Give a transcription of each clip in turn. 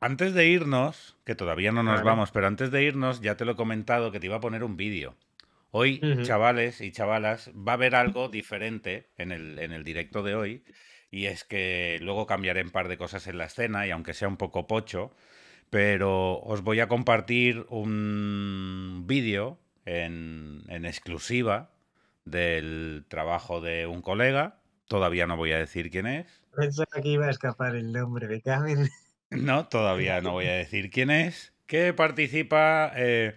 Antes de irnos, que todavía no nos vamos, pero antes de irnos ya te lo he comentado que te iba a poner un vídeo. Hoy, chavales y chavalas, va a haber algo diferente en el, directo de hoy. Y es que luego cambiaré un par de cosas en la escena y aunque sea un poco pocho, pero os voy a compartir un vídeo en, exclusiva del trabajo de un colega. Todavía no voy a decir quién es. Pensaba que iba a escapar el nombre, de Cámenes. No, todavía no voy a decir quién es. Que participa. Eh,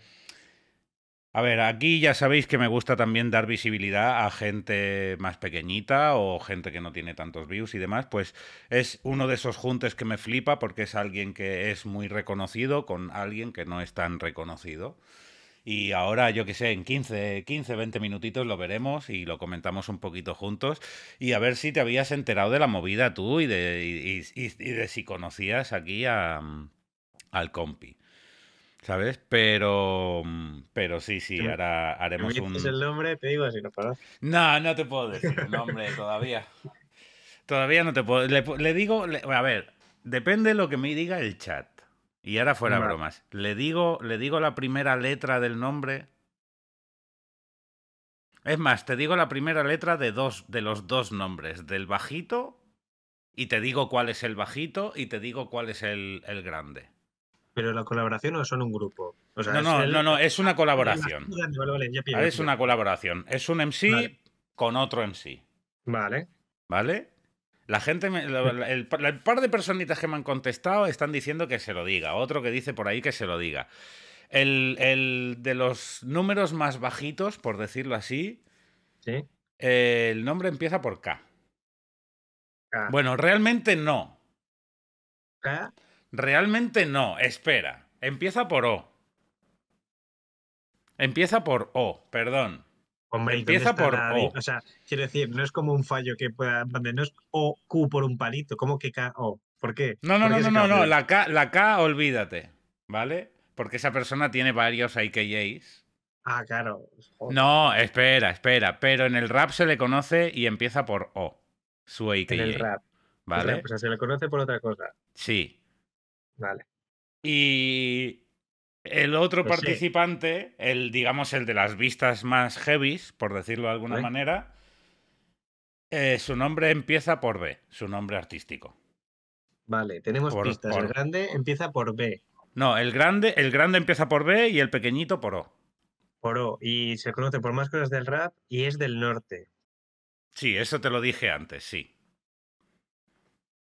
a ver, aquí ya sabéis que me gusta también dar visibilidad a gente más pequeñita o gente que no tiene tantos views y demás, pues es uno de esos juntes que me flipa porque es alguien que es muy reconocido con alguien que no es tan reconocido. Y ahora, yo que sé, en 15, 15, 20 minutitos lo veremos y lo comentamos un poquito juntos. Y a ver si te habías enterado de la movida tú y de, si conocías aquí a, mm, al compi. ¿Sabes? Pero, mm, pero sí, sí, ahora haremos un. el nombre? Te digo así, no paras. No, no te puedo decir el nombre todavía. Todavía no te puedo. Le, digo, a ver, depende de lo que me diga el chat. Y ahora fuera bromas. Le digo, le digo la primera letra del nombre. Es más, te digo la primera letra de dos, de los dos nombres, del bajito, y te digo cuál es el bajito, y te digo cuál es el, el grande. ¿Pero la colaboración o son un grupo? no, no, no, es una colaboración. es una colaboración. Es un MC sí con otro MC. Vale. ¿Vale? La gente, el, par de personitas que me han contestado están diciendo que se lo diga. Otro que dice por ahí que se lo diga. El, el de los números más bajitos, por decirlo así, ¿Sí? el nombre empieza por K. Bueno, realmente no. Realmente no, espera. Empieza por O. Empieza por O, perdón empieza por o. o. sea, quiero decir, no es como un fallo que pueda. No es O, Q por un palito. ¿Cómo que K, O? ¿Por qué? No, no, no, no, no, La K, la olvídate. ¿Vale? Porque esa persona tiene varios IKJs. Ah, claro. No, espera, espera. Pero en el rap se le conoce y empieza por O. Su IKJ. En el rap. ¿Vale? O sea, se le conoce por otra cosa. Sí. Vale. Y el otro pues participante, el, digamos, el de las vistas más heavies, por decirlo de alguna manera, eh, su nombre empieza por B, su nombre artístico. Vale, tenemos pistas. El grande empieza por B. No, el grande, el grande empieza por B y el pequeñito por O. Por O. Y se conoce por más cosas del rap y es del norte. Sí, eso te lo dije antes, sí.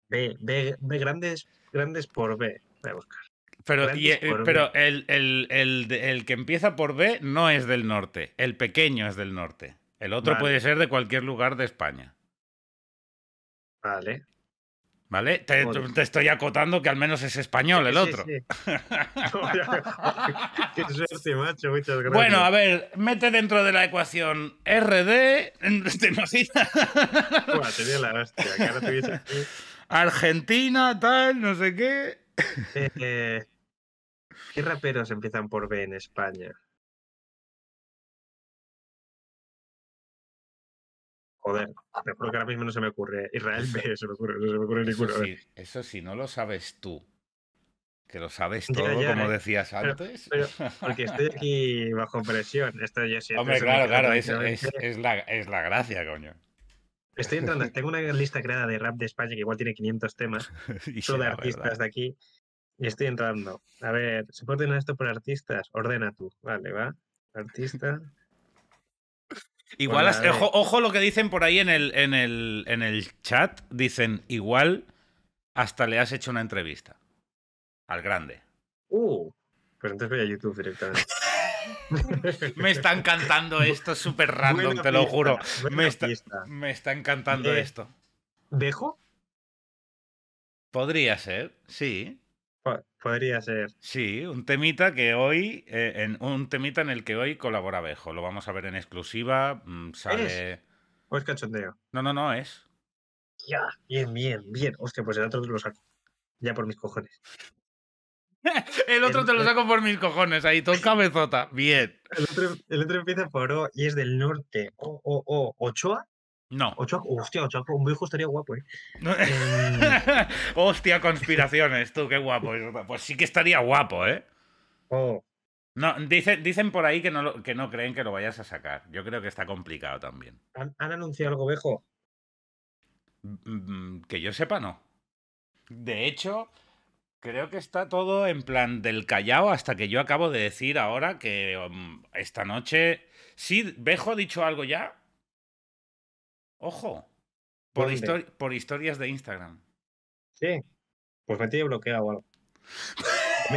B, B, grandes, grandes por B. Voy a buscar. Eh, pero, el, el, que empieza por B no es del norte. El pequeño es del norte. El otro puede ser de cualquier lugar de España. Vale. ¿Vale? Te, estoy acotando que al menos es español el otro. Bueno, a ver, mete dentro de la ecuación RD. Argentina, tal, no sé qué. Eh, ¿Qué raperos empiezan por B en España? Joder, porque ahora mismo no se me ocurre. Israel B, se me ocurre, no se me ocurre eso ninguno. Sí, eh. eso sí, no lo sabes tú. Que lo sabes todo, como eh. decías antes. porque estoy aquí bajo presión. Esto Hombre, claro, claro, es, la, es la gracia, coño. Estoy entrando, tengo una lista creada de rap de España que igual tiene 500 temas, y solo de artistas de aquí, y estoy entrando. A ver, ¿se puede ordenar esto por artistas? Ordena tú, vale, va. Artista. Igual, eh. ojo, lo que dicen por ahí en el, en, el, en el chat, dicen igual hasta le has hecho una entrevista al grande. Uh, pues entonces voy a YouTube directamente. me está encantando eh, esto, es súper random, te lo juro. Me está, me encantando esto. ¿Bejo? Podría ser, sí. Podría ser. Sí, un temita que hoy, eh, en, un temita en el que hoy colabora Bejo. Lo vamos a ver en exclusiva. Mm, sale. ¿Es? ¿O es cachondeo? No, no, no, es. Ya, bien, bien, bien. Hostia, pues el otro lo saco. Ya por mis cojones. el otro te lo saco por mis cojones, ahí, todo cabezota. Bien. El otro, el otro, empieza por O y es del norte. O, O, O. ¿Ochoa? No. Ochoa, hostia, Ochoa, un viejo estaría guapo, ¿eh? Em, hostia, conspiraciones, tú, qué guapo. Pues sí que estaría guapo, ¿eh? Oh. No, dicen, dicen por ahí que no, que no creen que lo vayas a sacar. Yo creo que está complicado también. ¿Han, han anunciado algo, viejo? Mm, mm, que yo sepa, no. De hecho, Creo que está todo en plan del callao hasta que yo acabo de decir ahora que mm, esta noche. Sí, Bejo ha dicho algo ya. Ojo. Por, historias de Instagram. Sí. Pues me tiene bloqueado algo. A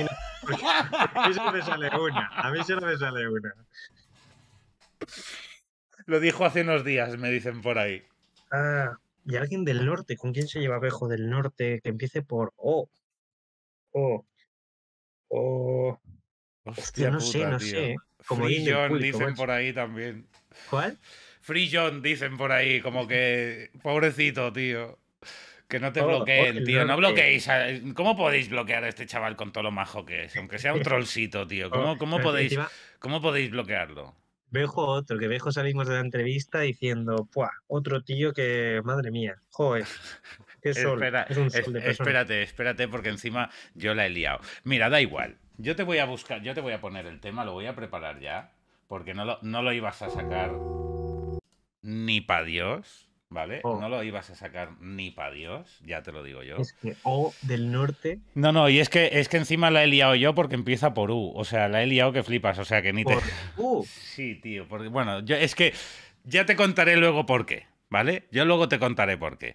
mí, se me sale una. A mí solo me sale una. Lo dijo hace unos días, me dicen por ahí. Ah, y alguien del norte. ¿Con quién se lleva Bejo del norte? Que empiece por O. Oh. Oh. no sé, no sé. Como Free John dicen por ahí también. ¿Cuál? Free John dicen por ahí, como que. Pobrecito, tío. Que no te oh, oh, bloqueen, tío. No bloqueéis. ¿Cómo podéis bloquear a este chaval con todo lo majo que es? Aunque sea un trollcito, tío. Oh, ¿Cómo, cómo podéis, ¿cómo podéis bloquearlo? Vejo otro, que Vejo salimos de la entrevista diciendo, ¡puah! Otro tío que, madre mía, joder. Espera, espérate, espérate, porque encima yo la he liado. Mira, da igual. Yo te voy a buscar, yo te voy a poner el tema, lo voy a preparar ya, porque no lo, no lo ibas a sacar ni pa' Dios, ¿vale? Oh. No lo ibas a sacar ni pa' Dios, ya te lo digo yo. Es que O del norte. No, no, y es que, es que encima la he liado yo porque empieza por U, o sea, la he liado que flipas, o sea, que ni te... U. Sí, tío, porque bueno, yo, es que ya te contaré luego por qué. ¿vale? Yo luego te contaré por qué.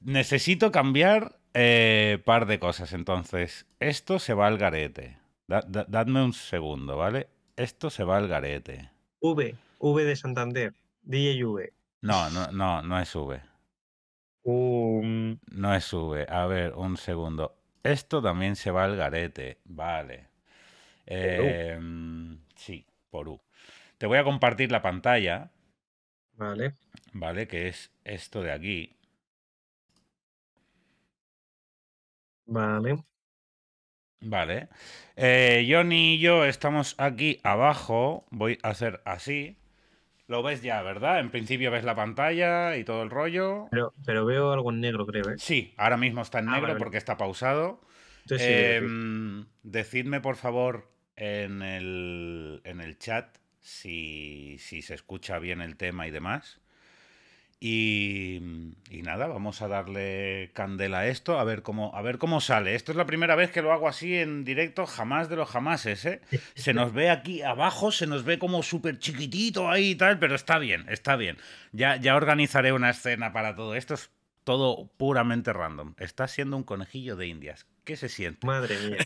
Necesito cambiar eh, par de cosas, entonces. Esto se va al garete. dadme un segundo, ¿vale? Esto se va al garete. V, V de Santander, DJ V. No, no, no, no es V. Um. No es V. A ver, un segundo. Esto también se va al garete, vale. Em, sí, por U. Te voy a compartir la pantalla Vale. Vale, que es esto de aquí. Vale. Vale. Eh, Johnny y yo estamos aquí abajo. Voy a hacer así. Lo ves ya, ¿verdad? En principio ves la pantalla y todo el rollo. Pero, veo algo en negro, creo. ¿eh? Sí, ahora mismo está en ah, negro porque está pausado. Em, decidme, por favor, en el chat si, si se escucha bien el tema y demás. Y, nada, vamos a darle candela a esto, a ver cómo, a ver cómo sale. Esto es la primera vez que lo hago así en directo, jamás de los jamases, ¿eh? Se nos ve aquí abajo, se nos ve como súper chiquitito ahí y tal, pero está bien, está bien. Ya, ya organizaré una escena para todo esto, es todo puramente random. Está siendo un conejillo de indias. ¿Qué se siente? Madre mía.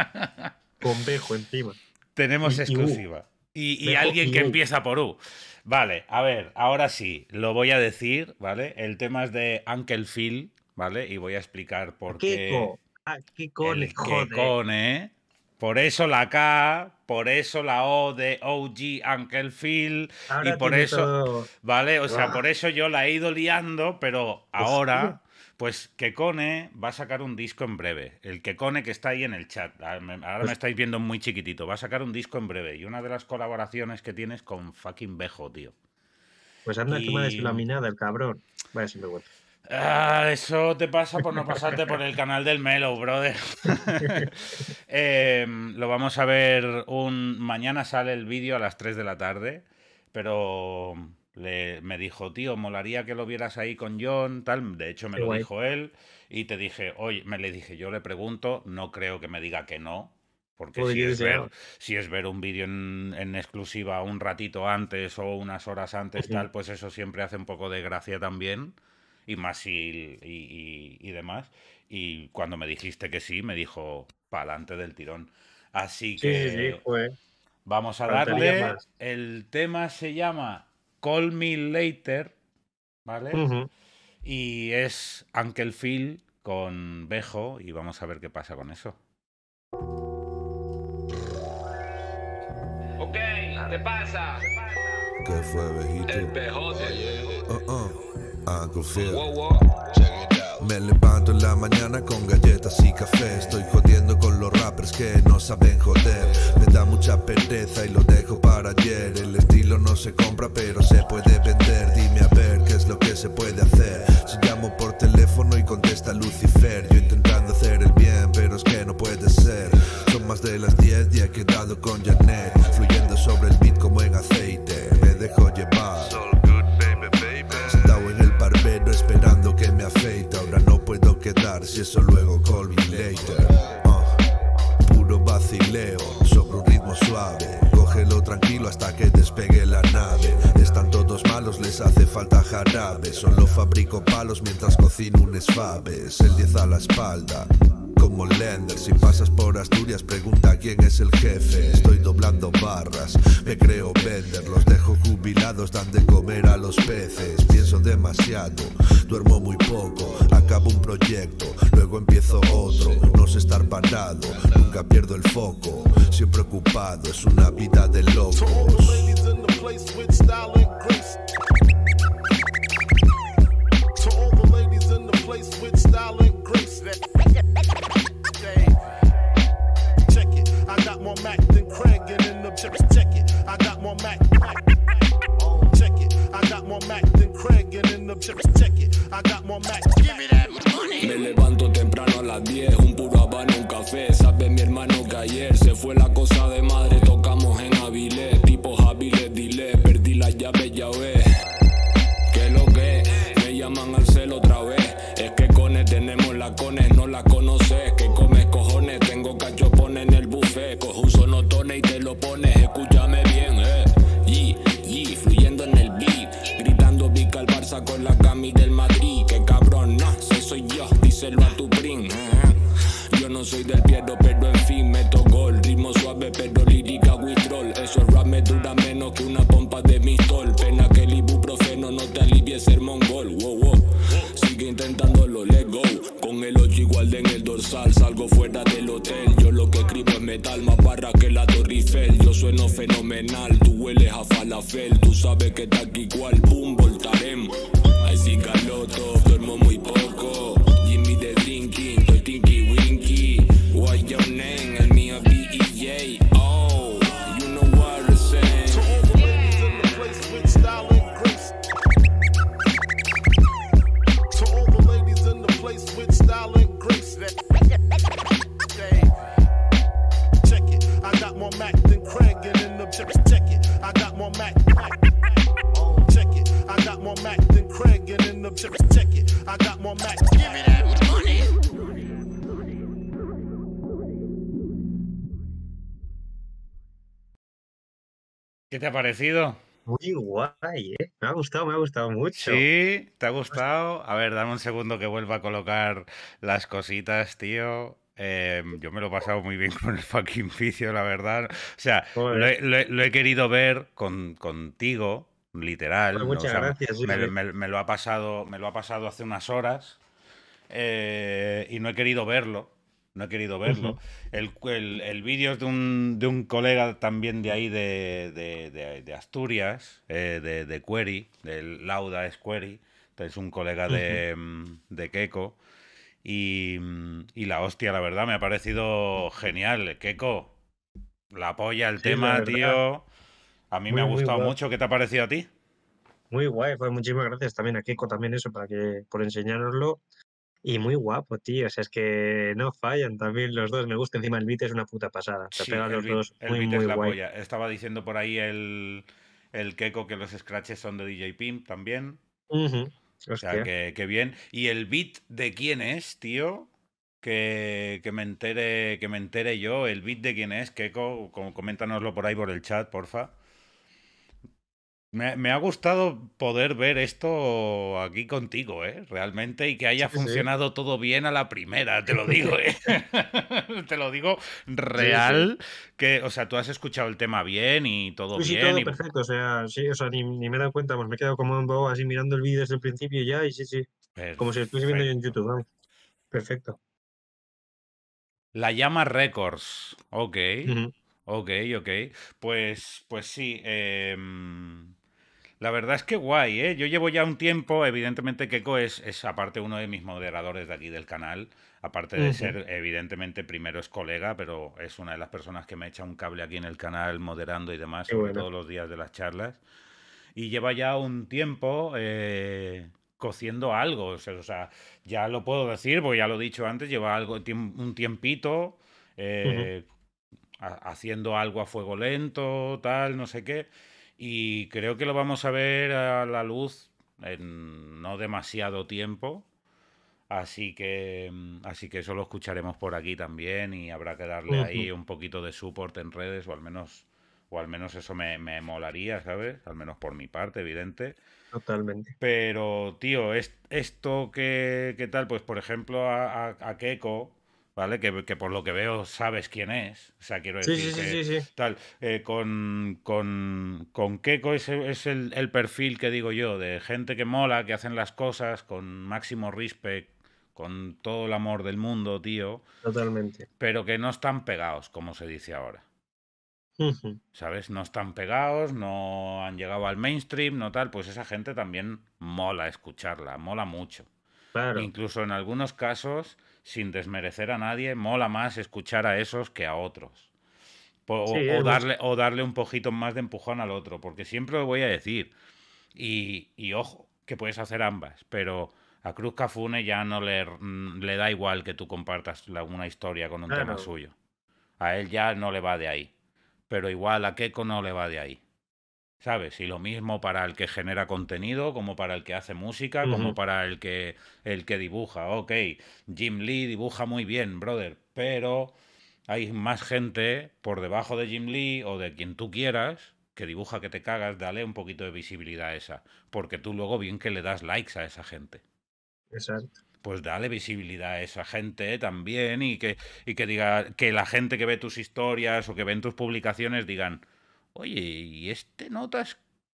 Convejo encima. Tenemos exclusiva. Y, alguien que empieza por U. Vale, a ver, ahora sí, lo voy a decir, ¿vale? El tema es de Uncle Phil, ¿vale? Y voy a explicar por qué. ¿Qué Ah, Kiko por eso la K, por eso la O de OG Uncle Phil, y por eso, ¿vale? O sea, ah. por eso yo la he ido liando, pero pues ahora, pues Kekone va a sacar un disco en breve. El Kekone que está ahí en el chat. Ah, ahora me pues estáis viendo muy chiquitito. Va a sacar un disco en breve. Y una de las colaboraciones que tienes con fucking Bejo, tío. Pues anda me encima deslaminado el cabrón. Vaya vuelvo. Ah, eso te pasa por no pasarte por el canal del Melo, brother. Eh, lo vamos a ver un. Mañana sale el vídeo a las 3 de la tarde. Pero me dijo, tío, molaría que lo vieras ahí con John, tal. De hecho, me lo dijo él. Y te dije, oye, me le dije, yo le pregunto, no creo que me diga que no. Porque pues si es, ver, ah". si es, ver, un vídeo en, exclusiva un ratito antes o unas horas antes, tal, pues eso siempre hace un poco de gracia también. Y más y, y, demás. Y cuando me dijiste que sí, me dijo, pa'lante del tirón. Así que vamos a darle. El tema se llama Call Me Later, ¿vale? Y es Uncle con Bejo y vamos a ver qué pasa con eso. Ok, ¿qué pasa? ¿Qué fue, Bejito? El pejote. Uh -uh. Uncle Phil. Me levanto en la mañana con galletas y café. Estoy jodiendo con los rappers que no saben joder. Me da mucha pereza y lo dejo para ayer. El estilo no se compra, pero se puede vender. Dime a ver qué es lo que se puede hacer. Si llamo por teléfono y contesta Lucifer. Yo intentando hacer el bien, pero es que no puede ser. Son más de las 10 y he quedado con Janet. Fluyendo sobre el beat como en aceite. Me dejo llevar. eso luego me Later. Ah, puro vacileo sobre un ritmo suave. Cógelo tranquilo hasta que despegue la nave. Están todos malos, les hace falta jarabe. Solo fabrico palos mientras cocino un esfabe. Es el 10 a la espalda como Lender. Si pasas por Asturias, pregunta quién es el jefe. Estoy doblando barras, me creo vender. Los dejo jubilados, dan de comer a los peces. Pienso demasiado, duermo muy poco. Acabo un proyecto, luego empiezo otro. No sé estar parado, nunca pierdo el foco. Siempre ocupado, es una vida de locos. Check, it. I got more Mac ¿Qué te ha parecido? Muy guay, ¿eh? Me ha gustado, me ha gustado mucho. Sí, te ha gustado. A ver, dame un segundo que vuelva a colocar las cositas, tío. Em, yo me lo he pasado muy bien con el fucking vicio, la verdad. O sea, lo he, querido ver contigo literal. Pues muchas gracias. Eh. Me, lo ha pasado, me lo ha pasado hace unas horas eh, y no he querido verlo. No he querido verlo. El, el, vídeo es de un, de un, colega también de ahí de, de, Asturias, eh, de, Query, del Lauda es Query, es un colega de, mm, Keiko. Mm, y, la hostia, la verdad, me ha parecido genial. Keiko, la apoya el tema, tío. A mí me ha gustado mucho. ¿Qué te ha parecido a ti? Muy guay, pues muchísimas gracias también a Keiko también eso para que por enseñárnoslo. Y muy guapo, tío. O sea, es que no fallan también los dos. Me gusta encima el beat, es una puta pasada. Se los dos. el beat es la polla. Estaba diciendo por ahí el, el Keiko que los scratches son de DJ Pimp también. O sea, que, bien. ¿Y el beat de quién es, tío? Que, que, me entere, que me entere yo. ¿El beat de quién es, Keiko? Coméntanoslo por ahí por el chat, porfa. Me, ha gustado poder ver esto aquí contigo, ¿eh? Realmente, y que haya funcionado todo bien a la primera, te lo digo, ¿eh? te lo digo real, que, o sea, tú has escuchado el tema bien y todo bien. Todo perfecto, o sea, sí, o sea, ni, me he dado cuenta, pues me he quedado como un bobo así mirando el vídeo desde el principio y ya, y sí, sí, como si estuviese viendo yo en YouTube, vamos. Perfecto. La llama Records, ok, ok, ok. Pues, pues sí, eh... La verdad es que guay, ¿eh? Yo llevo ya un tiempo, evidentemente Keiko es, es aparte uno de mis moderadores de aquí del canal, aparte de ser evidentemente primero es colega, pero es una de las personas que me echa un cable aquí en el canal moderando y demás, sobre todos los días de las charlas. Y lleva ya un tiempo eh, cociendo algo, o sea, ya lo puedo decir, porque ya lo he dicho antes, lleva algo, un tiempito eh, haciendo algo a fuego lento, tal, no sé qué. Y creo que lo vamos a ver a la luz en no demasiado tiempo. Así que, mm, así que eso lo escucharemos por aquí también y habrá que darle ahí un poquito de support en redes o al menos o al menos eso me, molaría, ¿sabes? Al menos por mi parte, evidente. Totalmente. Pero, tío, esto que, tal, pues por ejemplo a, a, a Keiko, ¿vale? Que, por lo que veo sabes quién es. O sea, quiero decir sí, sí, sí, tal. Eh, con, con, con Keiko es, el, perfil que digo yo, de gente que mola, que hacen las cosas con máximo respect, con todo el amor del mundo, tío. Totalmente. Pero que no están pegados, como se dice ahora. ¿Sabes? No están pegados, no han llegado al mainstream, no tal. Pues esa gente también mola escucharla, mola mucho. Claro. Incluso en algunos casos, sin desmerecer a nadie, mola más escuchar a esos que a otros. O, darle, o darle un poquito más de empujón al otro, porque siempre lo voy a decir. Y, ojo, que puedes hacer ambas, pero a Cruz Cafune ya no le, mm, le da igual que tú compartas la, una historia con un tema suyo. A él ya no le va de ahí. Pero igual a Keiko no le va de ahí. ¿Sabes? Y lo mismo para el que genera contenido, como para el que hace música, como para el que, el que dibuja. Ok, Jim Lee dibuja muy bien, brother, pero hay más gente por debajo de Jim Lee o de quien tú quieras que dibuja que te cagas, dale un poquito de visibilidad a esa, porque tú luego bien que le das likes a esa gente. Exacto. Pues dale visibilidad a esa gente también y que, y que diga que la gente que ve tus historias o que ven tus publicaciones digan, oye, ¿y este notas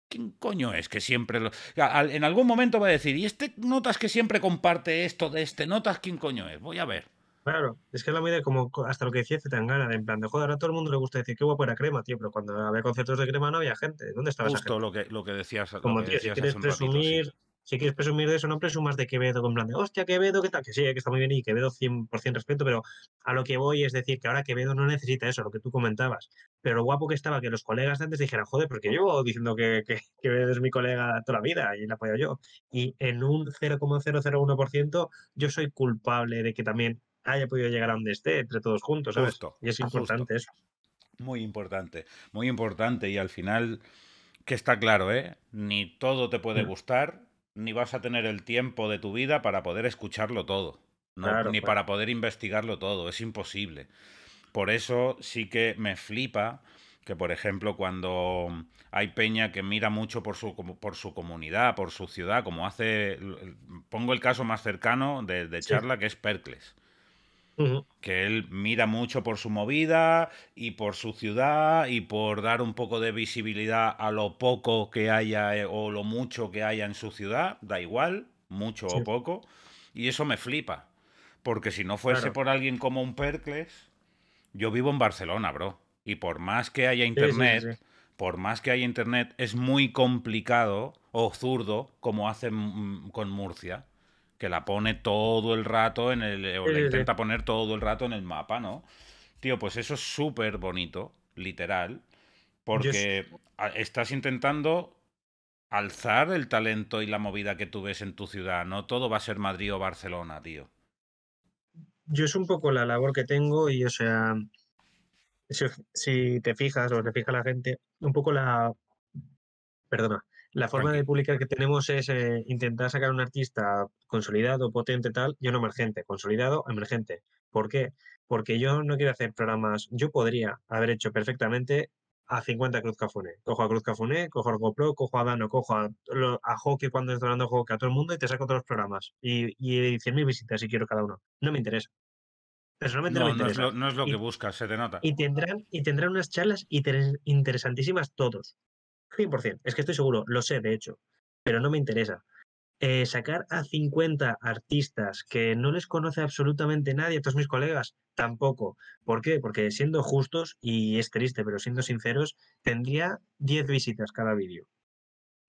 ¿Quién coño es que siempre lo... En algún momento va a decir, ¿y este notas que siempre comparte esto de este notas? ¿Quién coño es? Voy a ver. Claro, es que la medida como hasta lo que decía Zetangana, de en plan de joder, a todo el mundo le gusta decir qué guapo era crema, tío, pero cuando había conciertos de crema no había gente. ¿Dónde estaba Justo esa Lo, que, lo que decías. Como decías quieres si quieres presumir de eso, no presumas de Quevedo con plan de, hostia, Quevedo, ¿qué tal? Que sí, eh, que está muy bien y Quevedo 100% respeto, pero a lo que voy es decir que ahora Quevedo no necesita eso, lo que tú comentabas. Pero lo guapo que estaba que los colegas antes dijeran, joder, porque yo? diciendo que, Quevedo es mi colega toda la vida y la apoyo yo. Y en un 0,001% yo soy culpable de que también haya podido llegar a donde esté, entre todos juntos, y es importante eso. Muy importante, muy importante. Y al final, que está claro, ¿eh? Ni todo te puede mm. gustar, ni vas a tener el tiempo de tu vida para poder escucharlo todo, ni pues. para poder investigarlo todo, es imposible. Por eso sí que me flipa que, por ejemplo, cuando hay peña que mira mucho por su, por su comunidad, por su ciudad, como hace, pongo el caso más cercano de, charla, que es Percles. Que él mira mucho por su movida y por su ciudad y por dar un poco de visibilidad a lo poco que haya eh, o lo mucho que haya en su ciudad, da igual, mucho o poco. Y eso me flipa. Porque si no fuese por alguien como un Percles, yo vivo en Barcelona, bro. Y por más que haya internet, por más que haya internet, es muy complicado o zurdo como hacen mm, con Murcia que la pone todo el rato en el. o la intenta poner todo el rato en el mapa, ¿no? Tío, pues eso es súper bonito, literal, porque estás intentando alzar el talento y la movida que tú ves en tu ciudad. No todo va a ser Madrid o Barcelona, tío. Yo es un poco la labor que tengo y, o sea, si, si te fijas o te fija la gente, un poco la... Perdona. La forma de publicar que tenemos es eh, intentar sacar un artista consolidado, potente, tal, y no emergente, consolidado, emergente. ¿Por qué? Porque yo no quiero hacer programas. Yo podría haber hecho perfectamente a 50 Cruz Cafuné. Cojo a Cruz Cafuné, cojo a GoPro, cojo a Dano, cojo a, a Hockey cuando estoy hablando de a todo el mundo y te saco todos los programas. Y, y 100.000 visitas si quiero cada uno. No me interesa. Personalmente no, me interesa. No es lo, que buscas, se te nota. Y tendrán, y tendrán unas charlas interesantísimas todos. 100%, es que estoy seguro, lo sé de hecho, pero no me interesa. Eh, sacar a 50 artistas que no les conoce absolutamente nadie, a todos mis colegas, tampoco. ¿Por qué? Porque siendo justos, y es triste, pero siendo sinceros, tendría 10 visitas cada vídeo.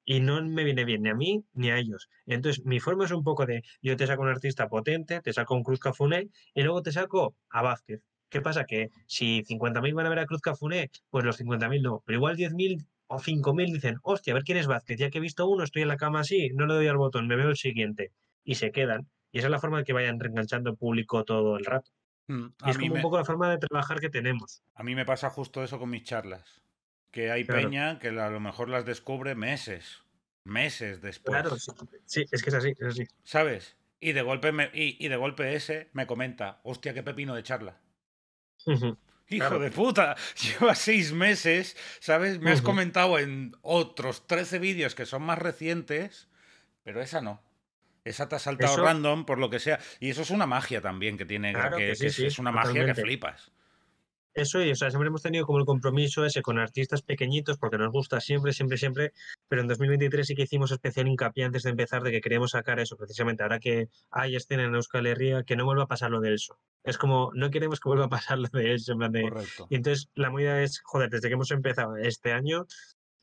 Y no me viene bien ni a mí ni a ellos. Entonces, mi forma es un poco de, yo te saco un artista potente, te saco un Cruz Cafuné y luego te saco a Vázquez. ¿Qué pasa? Que si 50.000 van a ver a Cruz Cafuné, pues los 50.000 no, pero igual 10.000 o 5.000 dicen, hostia, a ver quién es Vázquez, ya que he visto uno, estoy en la cama así, no le doy al botón, me veo el siguiente. Y se quedan. Y esa es la forma de que vayan reenganchando público todo el rato. Mm, es como un poco la forma de trabajar que tenemos. A mí me pasa justo eso con mis charlas. Que hay peña que a lo mejor las descubre meses, meses después. Claro, sí, es que es así, es así. ¿Sabes? Y de golpe, me... y, de golpe ese me comenta, hostia, qué pepino de charla. Hijo de puta, lleva seis meses, ¿sabes? Me has comentado en otros 13 vídeos que son más recientes, pero esa no. Esa te ha saltado random por lo que sea. Y eso es una magia también que tiene, que, es, una magia que flipas. Eso y, o sea, siempre hemos tenido como el compromiso ese con artistas pequeñitos, porque nos gusta siempre, siempre, siempre, pero en 2023 sí que hicimos especial hincapié antes de empezar de que queríamos sacar eso, precisamente ahora que hay escena en Euskal Herria, que no vuelva a pasar lo de eso. Es como, no queremos que vuelva a pasar lo de eso, en plan de... Correcto. Y entonces la movida es, joder, desde que hemos empezado este año,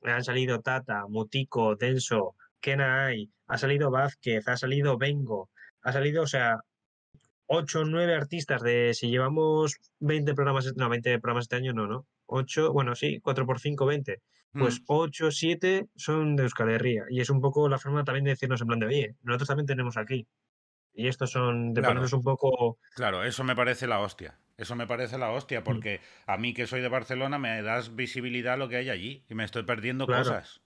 han salido Tata, Mutico, Denso, Kenai, ha salido Vázquez, ha salido Vengo, ha salido, o sea, 8 o 9 artistas de si llevamos 20 programas, no, 20 programas este año no, ¿no? 8, bueno, sí, 4 por 5, 20. Pues mm. ocho, 8, 7 son de Euskal Herria. Y es un poco la forma también de decirnos en plan de, oye, nosotros también tenemos aquí. Y estos son de ponernos un poco. Claro, eso me parece la hostia. Eso me parece la hostia, mm. porque a mí que soy de Barcelona me das visibilidad a lo que hay allí y me estoy perdiendo cosas.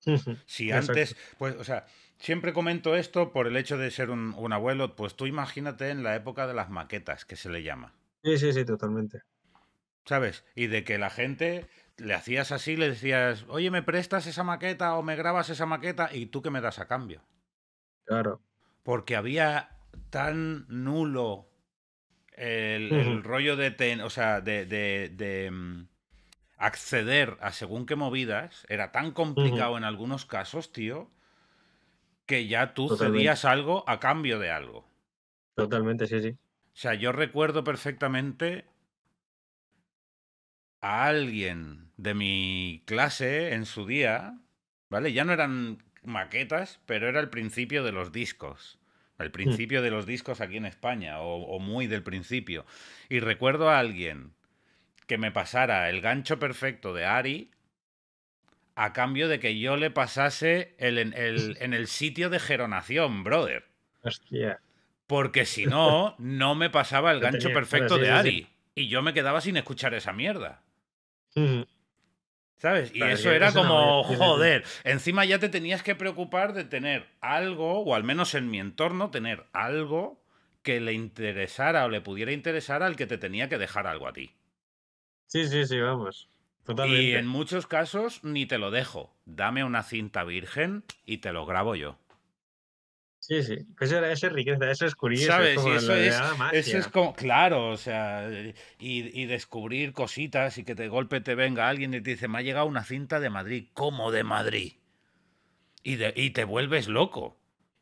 si antes, pues, o sea, Siempre comento esto por el hecho de ser un, abuelo, pues tú imagínate en la época de las maquetas, que se le llama. Sí, sí, sí, totalmente. ¿Sabes? Y de que la gente le hacías así, le decías, oye, me prestas esa maqueta o me grabas esa maqueta y tú que me das a cambio. Claro. Porque había tan nulo el, rollo de, o sea, de, mm, acceder a según qué movidas era tan complicado en algunos casos, tío, que ya tú cedías algo a cambio de algo. Totalmente, sí, sí. O sea, yo recuerdo perfectamente a alguien de mi clase en su día, ¿vale? Ya no eran maquetas, pero era el principio de los discos. El hmm. principio de los discos aquí en España, o muy del principio. Y recuerdo a alguien que me pasara el gancho perfecto de Ari a cambio de que yo le pasase el, en el sitio de geronación, brother. Porque si no, no me pasaba el gancho perfecto de Ari. Y yo me quedaba sin escuchar esa mierda. Mm. ¿Sabes? Y eso era como, joder, encima ya te tenías que preocupar de tener algo, o al menos en mi entorno, tener algo que le interesara o le pudiera interesar al que te tenía que dejar algo a ti. Sí, sí, sí, vamos. Y en muchos casos ni te lo dejo. Dame una cinta virgen y te lo grabo yo. Sí, sí. Eso, es riqueza, eso es curioso. Es y eso, es, como, claro, o sea, y, descubrir cositas y que de golpe te venga alguien y te dice, me ha llegado una cinta de Madrid, ¿cómo de Madrid? Y, y te vuelves loco.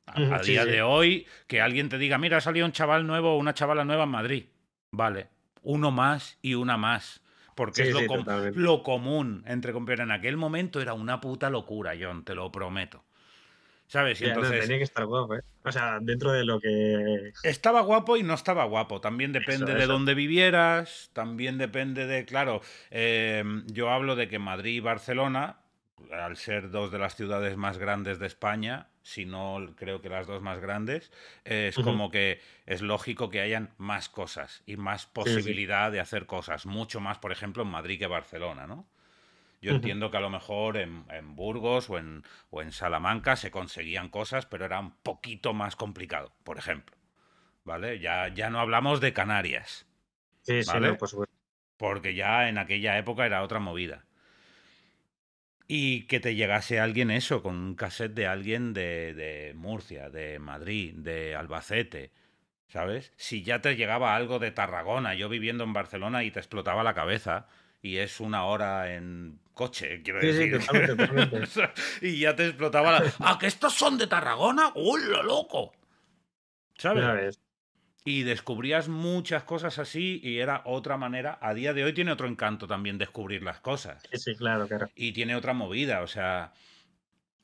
A, día de hoy, que alguien te diga, mira, ha salido un chaval nuevo una chavala nueva en Madrid. Vale, uno más y una más porque es lo, común, entre comillas en aquel momento era una puta locura, John, te lo prometo. ¿Sabes? entonces... tenía que estar guapo, ¿eh? O sea, dentro de lo que. Estaba guapo y no estaba guapo. También depende de dónde vivieras. También depende de. Claro, em, yo hablo de que Madrid y Barcelona, al ser dos de las ciudades más grandes de España, si no creo que las dos más grandes, es como que es lógico que hayan más cosas y más posibilidad de hacer cosas, mucho más, por ejemplo, en Madrid que Barcelona, ¿no? Yo entiendo que a lo mejor en, Burgos o en, Salamanca se conseguían cosas, pero era un poquito más complicado, por ejemplo. ¿Vale? Ya, ya no hablamos de Canarias. Sí, sí, Porque ya en aquella época era otra movida. Y que te llegase alguien eso, con un cassette de alguien de, de Murcia, de Madrid, de Albacete, ¿sabes? Si ya te llegaba algo de Tarragona, yo viviendo en Barcelona y te explotaba la cabeza, y es una hora en coche, quiero decir. y ya te explotaba la. ¡Ah, que estos son de Tarragona! lo loco! ¿Sabes? y descubrías muchas cosas así y era otra manera. A día de hoy tiene otro encanto también descubrir las cosas. Sí, claro, claro. Y tiene otra movida, o sea,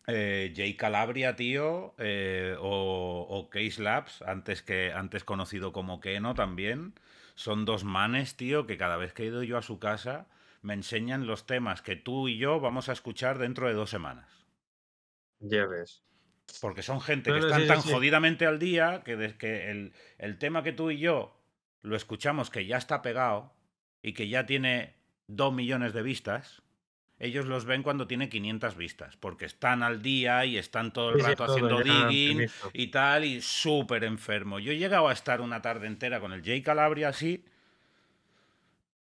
eh, Jay Calabria, tío, eh, o, o, Case Labs, antes, que, antes conocido como Keno también, son dos manes, tío, que cada vez que he ido yo a su casa me enseñan los temas que tú y yo vamos a escuchar dentro de dos semanas. Ya ves. Porque son gente que están tan jodidamente al día que, que el, tema que tú y yo lo escuchamos que ya está pegado y que ya tiene dos millones de vistas, ellos los ven cuando tiene 500 vistas, porque están al día y están todo el rato haciendo digging y tal, y súper enfermo. Yo he llegado a estar una tarde entera con el Jay Calabria así,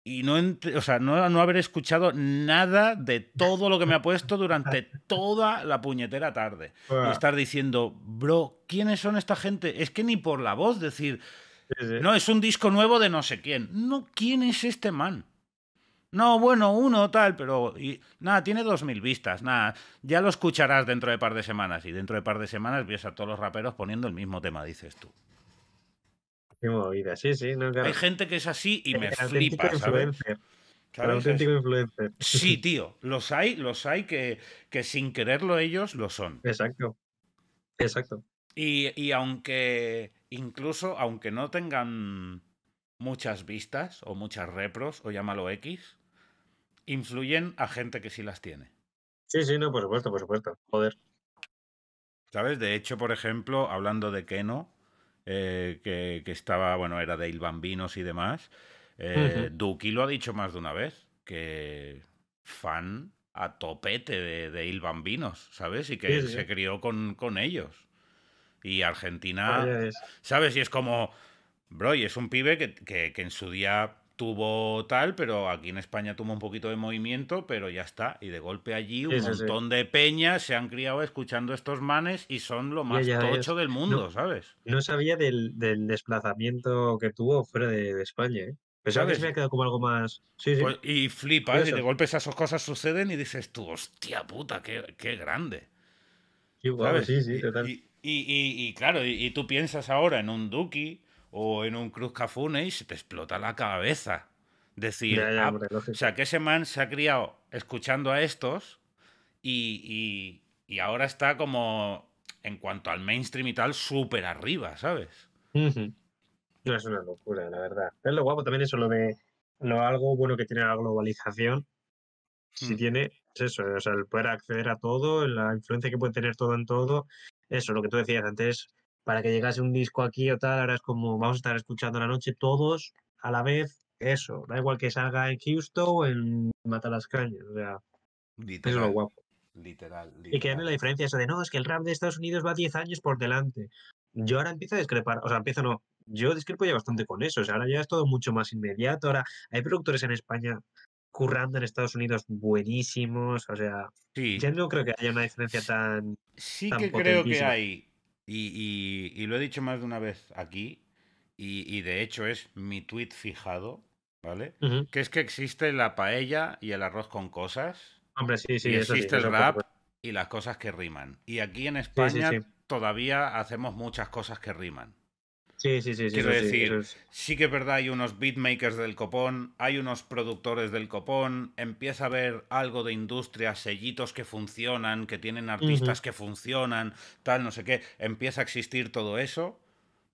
y no, o sea, no, haber escuchado nada de todo lo que me ha puesto durante toda la puñetera tarde. estar diciendo, bro, ¿quiénes son esta gente? Es que ni por la voz decir, no, es un disco nuevo de no sé quién. No, ¿quién es este man? No, bueno, uno tal, pero nada, tiene dos mil vistas, nada, ya lo escucharás dentro de par de semanas y dentro de par de semanas ves a todos los raperos poniendo el mismo tema, dices tú. Hay gente que es así y me flipa, auténtico influencer. Sí, tío, los hay, los hay que, que sin quererlo ellos lo son. Exacto, exacto. Y, y aunque incluso, aunque no tengan muchas vistas o muchas repros o llámalo X, influyen a gente que sí las tiene. Sí, sí, no, por supuesto, por supuesto. Joder. ¿Sabes? De hecho, por ejemplo, hablando de Keno, eh, que, estaba, bueno, era de Il Bambinos y demás. Eh, Duki lo ha dicho más de una vez, que fan a topete de, Il Bambinos, ¿sabes? Y que se crió con, con, ellos. Y Argentina, ¿sabes? Y es como, bro, y es un pibe que en su día tuvo tal, pero aquí en España tuvo un poquito de movimiento, pero ya está. Y de golpe allí un montón de peñas se han criado escuchando estos manes y son lo más tocho del mundo, ¿sabes? No sabía del, desplazamiento que tuvo fuera de, España, ¿eh? Pensaba ¿Sabes? que se ha quedado como algo más. Sí, sí. Pues, y flipas, y de golpe esas cosas suceden y dices tú, hostia puta, qué, grande. sí, sí, total. Y, y claro, y, tú piensas ahora en un Duki o en un Cruz Cafune y se te explota la cabeza. Decir, ah, o sea, que ese man se ha criado escuchando a estos y, ahora está como, en cuanto al mainstream y tal, súper arriba, ¿sabes? es una locura, la verdad. Es lo guapo también eso, lo de lo algo bueno que tiene la globalización. Si hmm. tiene, es eso, o el poder acceder a todo, la influencia que puede tener todo en todo. Eso, lo que tú decías antes, para que llegase un disco aquí o tal, ahora es como vamos a estar escuchando la noche todos a la vez eso, da igual que salga en Houston o en Mata o sea, literal, es lo guapo. Literal, literal. Y que la diferencia eso de no, es que el rap de Estados Unidos va 10 años por delante. Yo ahora empiezo a discrepar, o sea, empiezo no, yo discrepo ya bastante con eso, o sea, ahora ya es todo mucho más inmediato, ahora hay productores en España currando en Estados Unidos buenísimos, o sea, sí. ya no creo que haya una diferencia tan... Sí que creo que hay, y, y, y, lo he dicho más de una vez aquí, y, de hecho es mi tweet fijado, ¿vale? Que es que existe la paella y el arroz con cosas. Hombre, sí, sí. Y existe el rap y las cosas que riman. Y aquí en España todavía hacemos muchas cosas que riman. Sí, sí, sí. Quiero decir, sí, que es verdad, hay unos beatmakers del copón, hay unos productores del copón, empieza a haber algo de industria, sellitos que funcionan, que tienen artistas que funcionan, tal, no sé qué. Empieza a existir todo eso,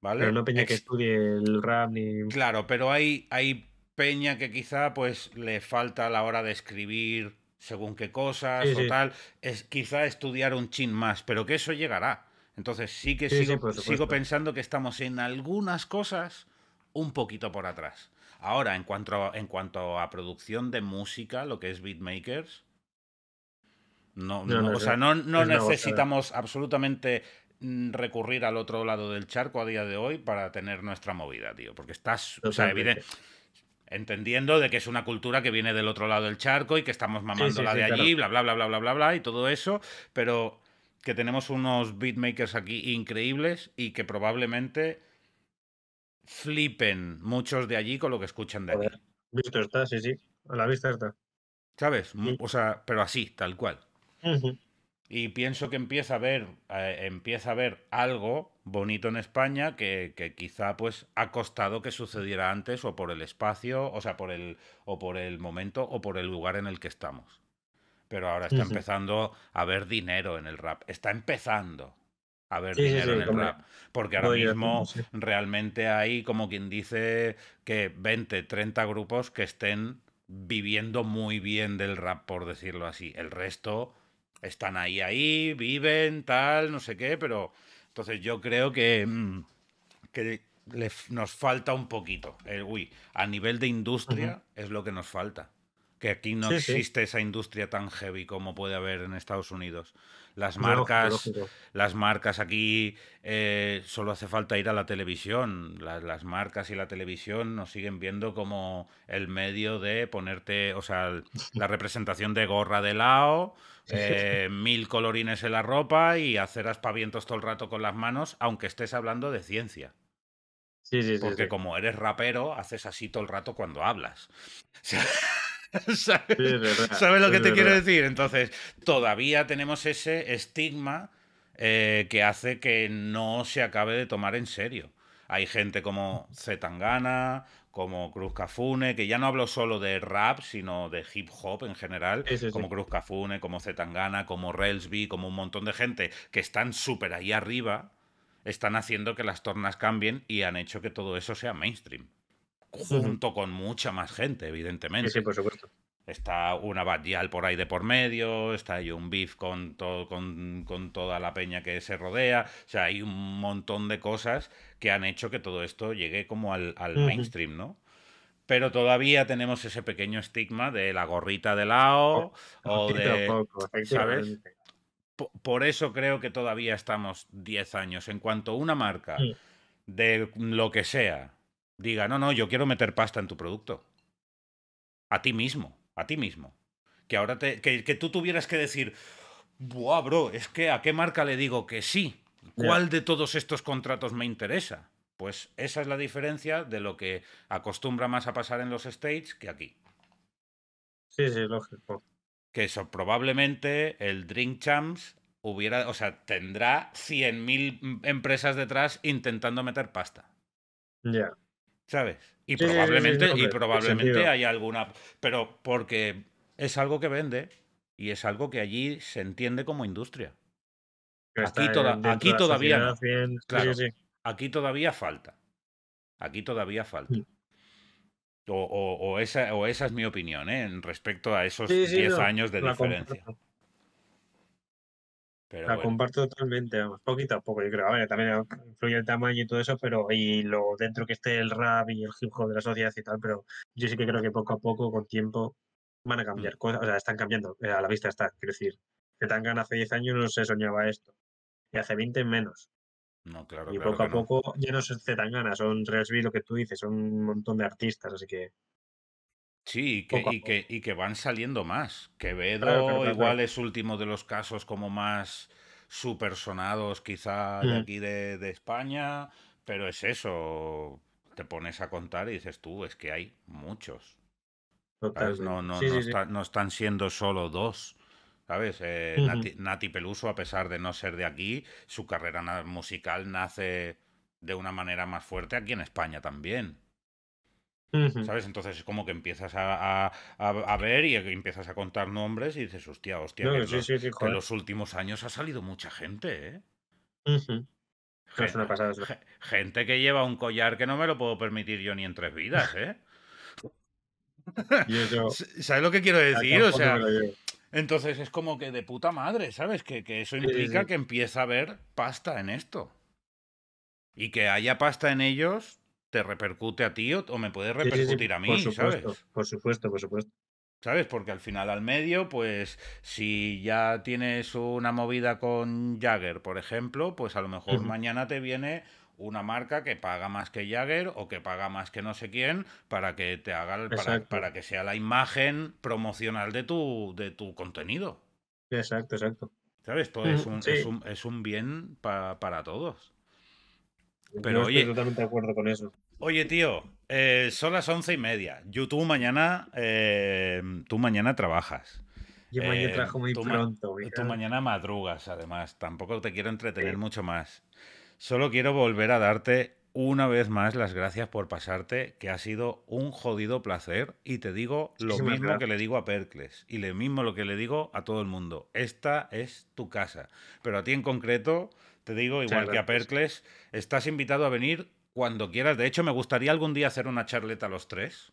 ¿vale? Pero no peña que estudie el rap ni... Claro, pero hay, hay peña que quizá pues le falta a la hora de escribir según qué cosas o tal. Es, quizá estudiar un chin más, pero que eso llegará. Entonces sí que sigo, pensando que estamos en algunas cosas un poquito por atrás. Ahora, en cuanto a, en cuanto a producción de música, lo que es Beatmakers, no, no, necesitamos absolutamente mm, recurrir al otro lado del charco a día de hoy para tener nuestra movida, tío. Porque estás, o sea, entendiendo de que es una cultura que viene del otro lado del charco y que estamos mamándola la de allí, bla, bla, bla, bla, bla, bla, bla, y todo eso, pero que tenemos unos beatmakers aquí increíbles y que probablemente flipen muchos de allí con lo que escuchan de aquí. Visto está, sí, sí. A la vista está. ¿Sabes? O sea, pero así, tal cual. Y pienso que empieza a ver, eh, empieza a haber algo bonito en España que, que, quizá pues ha costado que sucediera antes o por el espacio, o sea, por el, o por el momento o por el lugar en el que estamos pero ahora está empezando a ver dinero en el rap. Está empezando a ver dinero en el rap. Porque ahora mismo realmente hay, como quien dice, que 20, 30 grupos que estén viviendo muy bien del rap, por decirlo así. El resto están ahí, ahí, viven, tal, no sé qué, pero entonces yo creo que, mm, que nos falta un poquito el eh, A nivel de industria es lo que nos falta que aquí no existe esa industria tan heavy como puede haber en Estados Unidos. Las marcas, las marcas aquí eh, solo hace falta ir a la televisión. Las, marcas y la televisión nos siguen viendo como el medio de ponerte, o sea, la representación de gorra de lao, eh, mil colorines en la ropa y hacer aspavientos todo el rato con las manos, aunque estés hablando de ciencia. Sí, sí, Porque como eres rapero, haces así todo el rato cuando hablas. ¿Sabes, lo que te quiero decir? Entonces, todavía tenemos ese estigma eh, que hace que no se acabe de tomar en serio. Hay gente como Zetangana, como Cruz Cafune, que ya no hablo solo de rap, sino de hip hop en general, como Cruz Cafune, como Zetangana, como Relsby, como un montón de gente que están súper ahí arriba, están haciendo que las tornas cambien y han hecho que todo eso sea mainstream junto con mucha más gente, evidentemente. Sí, por supuesto. Está una Badial por ahí de por medio, está ahí un beef con, todo, con, toda la peña que se rodea. O sea, hay un montón de cosas que han hecho que todo esto llegue como al, mainstream, ¿no? Pero todavía tenemos ese pequeño estigma de la gorrita de lao o, de. por eso creo que todavía estamos 10 años. En cuanto a una marca mm. de lo que sea diga, no, no, yo quiero meter pasta en tu producto. A ti mismo, a ti mismo. Que ahora te, que, tú tuvieras que decir, buah, bro, es que a qué marca le digo que sí. ¿Cuál de todos estos contratos me interesa? Pues esa es la diferencia de lo que acostumbra más a pasar en los States que aquí. Sí, sí, lógico. Que eso, probablemente el Drink Champs hubiera, o sea, tendrá 100.000 empresas detrás intentando meter pasta. Ya. ¿sabes? Y probablemente, y probablemente hay alguna, pero porque es algo que vende y es algo que allí se entiende como industria. Aquí, aquí todavía aquí todavía falta. Aquí todavía falta. Mm. O, o, esa, o esa es mi opinión ¿eh? respecto a esos 10 años de diferencia la comparto totalmente, vamos, poquito a poco, yo creo. A ver, también influye el tamaño y todo eso, pero y lo dentro que esté el rap y el hip hop de la sociedad y tal, pero yo sí que creo que poco a poco, con tiempo, van a cambiar mm. cosas, o sea, están cambiando, eh, a la vista está, quiero decir. Que hace 10 años no se soñaba esto, y hace 20 menos. No, claro. Y poco a poco ya no se tan ganas, son vi lo que tú dices, son un montón de artistas, así que Sí, y que, y que, van saliendo más. Quevedo igual es último de los casos como más supersonados quizá de hmm. aquí de, España, pero es eso, te pones a contar y dices tú, es que hay muchos. no, no, están siendo solo dos. ¿Sabes? Eh, Nati Peluso, a pesar de no ser de aquí, su carrera musical nace de una manera más fuerte aquí en España también. ¿Sabes? Entonces es como que empiezas a, ver y empiezas a contar nombres y dices, hostia, hostia, que, en los últimos años ha salido mucha gente, ¿eh? gente, que lleva un collar que no me lo puedo permitir yo ni en tres vidas, ¿eh? ¿Sabes lo que quiero decir? O sea, entonces es como que de puta madre, ¿sabes? Que, eso implica que empieza a haber pasta en esto. Y que haya pasta en ellos te repercute a ti o, me puede repercutir a mí, ¿sabes? Por supuesto, por supuesto. ¿Sabes? Porque al final al medio, pues si ya tienes una movida con Jagger, por ejemplo, pues a lo mejor mañana te viene una marca que paga más que Jagger o que paga más que no sé quién para que te haga para, que sea la imagen promocional de tu de tu contenido. Exacto, exacto. ¿Sabes? es, un, bien para todos. Pero estoy oye, totalmente de acuerdo con eso. Oye, tío, eh, son las once y media. YouTube mañana, eh, tú mañana trabajas. Yo mañana eh, trabajo muy pronto. Y tú mañana madrugas, además. Tampoco te quiero entretener mucho más. Solo quiero volver a darte una vez más las gracias por pasarte, que ha sido un jodido placer. Y te digo lo mismo que le digo a Percles y lo mismo lo que le digo a todo el mundo. Esta es tu casa. Pero a ti en concreto, te digo, igual que a Percles, estás invitado a venir cuando quieras. De hecho, me gustaría algún día hacer una charleta a los tres.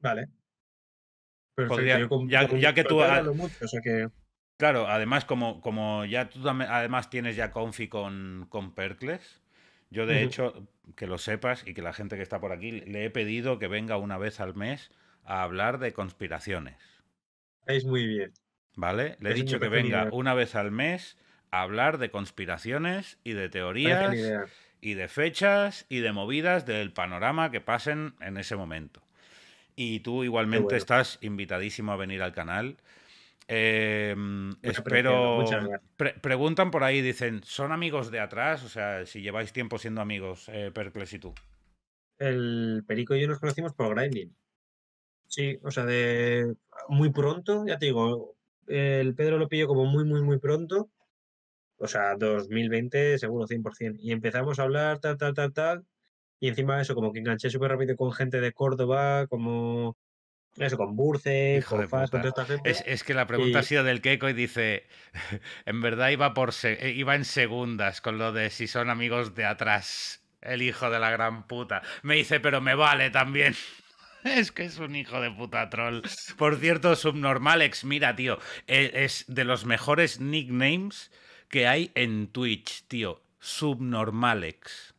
Vale. Podría, ya, que tú... Claro, además como, como ya tú además tienes ya confi con, con Percles, yo de hecho, que lo sepas y que la gente que está por aquí, le he pedido que venga una vez al mes a hablar de conspiraciones. Es muy bien. ¿Vale? Le he dicho que venga una vez al mes a hablar de conspiraciones y de teorías y de fechas y de movidas del panorama que pasen en ese momento. Y tú igualmente estás invitadísimo a venir al canal. Em, espero. preguntan por ahí, dicen, ¿son amigos de atrás? O sea, si lleváis tiempo siendo amigos, eh, Percles y tú. El Perico y yo nos conocimos por Grinding. Sí, o sea, de muy pronto, ya te digo, el Pedro lo pillo como muy, muy, muy pronto. O sea, 2020 seguro 100%. Y empezamos a hablar, tal, tal, tal, tal. Y encima eso, como que enganché súper rápido con gente de Córdoba, como eso, con Burce, con con toda esta gente. Es, que la pregunta ha sido del Keiko y dice, en verdad iba, por eh, iba en segundas con lo de si son amigos de atrás, el hijo de la gran puta. Me dice, pero me vale también. Es que es un hijo de puta troll. Por cierto, Subnormalex, mira, tío, e, es de los mejores nicknames que hay en Twitch, tío. Subnormalex.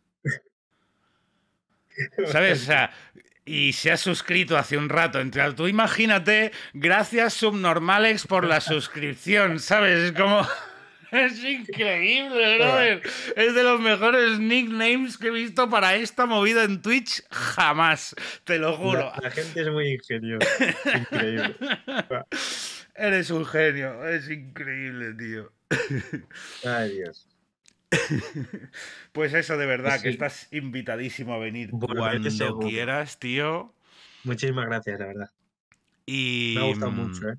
¿Sabes? O sea, y se ha suscrito hace un rato. Entre tú imagínate, gracias Subnormalex por la suscripción, ¿sabes? Es como... Es increíble, ah. brother. Es de los mejores nicknames que he visto para esta movida en Twitch jamás. Te lo juro. La, gente es muy ingeniosa. Increíble. Eres un genio. Es increíble, tío. Ay, Dios. Pues eso, de verdad, pues que estás invitadísimo a venir cuando quieras, tío. Muchísimas gracias, la verdad. Y... Me ha gustado mucho, Es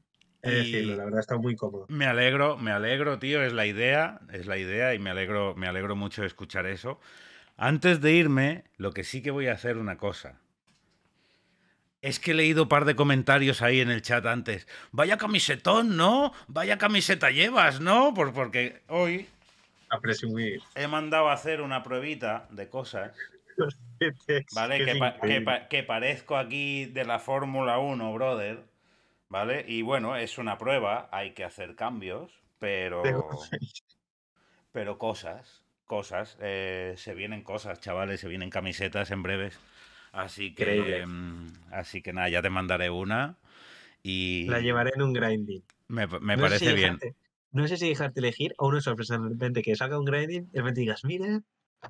¿eh? la verdad está muy cómodo. Me alegro, me alegro, tío, es la idea, es la idea y me alegro, me alegro mucho de escuchar eso. Antes de irme, lo que sí que voy a hacer una cosa. Es que he leído un par de comentarios ahí en el chat antes. Vaya camisetón, ¿no? Vaya camiseta llevas, ¿no? porque hoy a He mandado a hacer una pruebita de cosas. ¿Vale? Que, parezco aquí de la Fórmula 1, brother. ¿Vale? Y bueno, es una prueba, hay que hacer cambios, pero. Pero cosas, cosas. Eh, se vienen cosas, chavales, se vienen camisetas en breves. Así que, mm, así que nada, ya te mandaré una y... La llevaré en un grinding. Me, parece bien. no sé si dejarte elegir o una sorpresa de repente que salga un grinding y de digas, mire,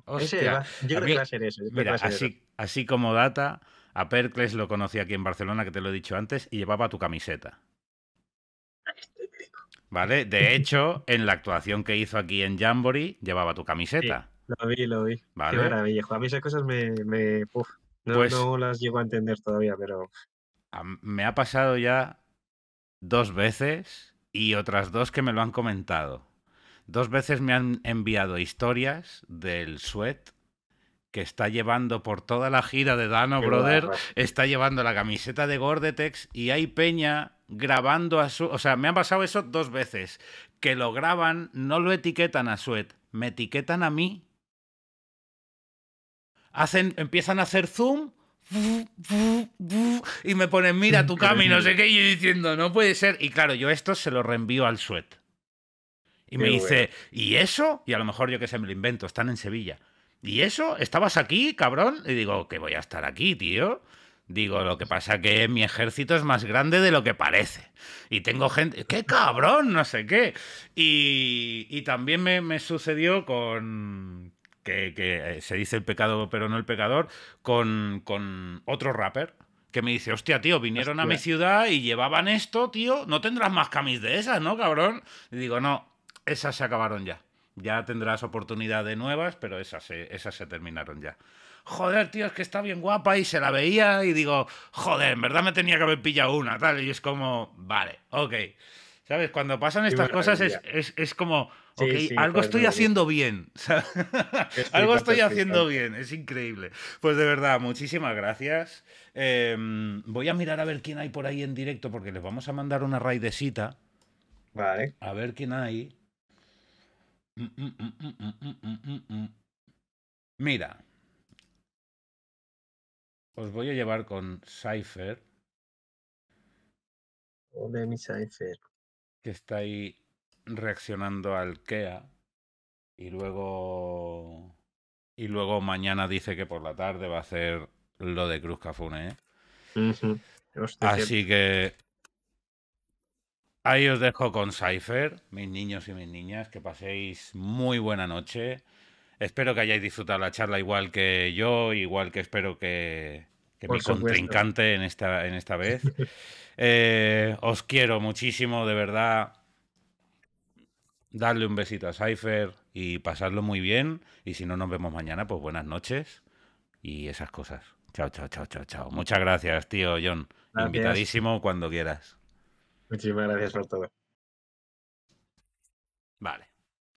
yo creo que va a ser eso. así, así como data, a Percles lo conocí aquí en Barcelona, que te lo he dicho antes, y llevaba tu camiseta. ¿Vale? De hecho, en la actuación que hizo aquí en Jamboree, llevaba tu camiseta. lo vi, lo vi. Qué maravilla. A mí esas cosas me. Pues no, las llego a entender todavía, pero. Me ha pasado ya dos veces y otras dos que me lo han comentado. Dos veces me han enviado historias del Sweat que está llevando por toda la gira de Dano Brother, está llevando la camiseta de Gordetex y hay peña grabando a su... O sea, me han pasado eso dos veces. Que lo graban, no lo etiquetan a Sweat, me etiquetan a mí hacen, empiezan a hacer zoom y me ponen, mira tu camino, no sé qué, y yo diciendo, no puede ser. Y claro, yo esto se lo reenvío al Suet. Y me dice, ¿y eso? Y a lo mejor yo que sé, me lo invento, están en Sevilla. ¿Y eso? ¿Estabas aquí, cabrón? Y digo, que voy a estar aquí, tío. Digo, lo que pasa que mi ejército es más grande de lo que parece. Y tengo gente. ¡Qué cabrón! No sé qué. Y, también me, me sucedió con, que, eh, se dice el pecado pero no el pecador, con, otro rapper que me dice, hostia, tío, vinieron a mi ciudad y llevaban esto, tío, no tendrás más camis de esas, ¿no, cabrón? Y digo, no, esas se acabaron ya. Ya tendrás oportunidad de nuevas, pero esas se, esas se terminaron ya. Joder, tío, es que está bien guapa y se la veía y digo, joder, en verdad me tenía que haber pillado una, tal, y es como, vale, ok. ¿Sabes? Cuando pasan estas cosas es, como, algo estoy haciendo bien. algo estoy haciendo bien, es increíble. Pues de verdad, muchísimas gracias. Em, voy a mirar a ver quién hay por ahí en directo porque les vamos a mandar una raidecita. Vale. A ver quién hay. Mira. Os voy a llevar con Cypher. Hola, mi Cypher que está ahí reaccionando al KEA y luego y luego mañana dice que por la tarde va a hacer lo de Cruz Cafune. ¿eh? Así que ahí os dejo con Cypher, mis niños y mis niñas, que paséis muy buena noche. Espero que hayáis disfrutado la charla igual que yo, igual que espero que, que contrincante en esta, en esta vez. Eh, os quiero muchísimo, de verdad. Darle un besito a Cypher y pasarlo muy bien. Y si no nos vemos mañana, pues buenas noches y esas cosas. Chao, chao, chao, chao, chao. Muchas gracias, tío John. Invitadísimo cuando quieras. Muchísimas gracias por todo. Vale.